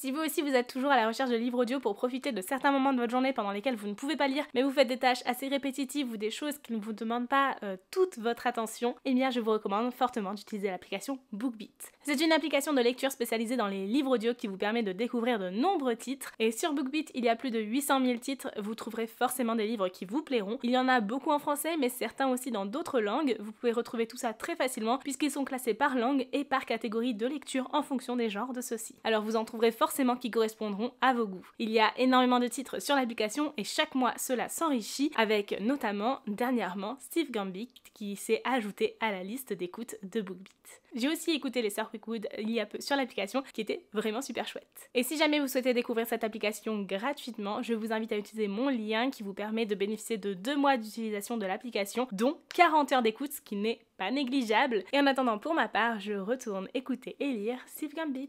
Si vous aussi vous êtes toujours à la recherche de livres audio pour profiter de certains moments de votre journée pendant lesquels vous ne pouvez pas lire, mais vous faites des tâches assez répétitives ou des choses qui ne vous demandent pas euh, toute votre attention, eh bien je vous recommande fortement d'utiliser l'application BookBeat. C'est une application de lecture spécialisée dans les livres audio qui vous permet de découvrir de nombreux titres, et sur BookBeat il y a plus de 800 000 titres, vous trouverez forcément des livres qui vous plairont. Il y en a beaucoup en français, mais certains aussi dans d'autres langues, vous pouvez retrouver tout ça très facilement puisqu'ils sont classés par langue et par catégorie de lecture en fonction des genres de ceux-ci. Alors vous en trouverez forcément forcément qui correspondront à vos goûts. Il y a énormément de titres sur l'application et chaque mois cela s'enrichit avec notamment dernièrement Steve Gambit qui s'est ajouté à la liste d'écoute de BookBeat. J'ai aussi écouté les Sœurs Quickwood il y a peu sur l'application qui était vraiment super chouette. Et si jamais vous souhaitez découvrir cette application gratuitement, je vous invite à utiliser mon lien qui vous permet de bénéficier de deux mois d'utilisation de l'application dont 40 heures d'écoute ce qui n'est pas négligeable. Et en attendant pour ma part, je retourne écouter et lire Steve Gambit.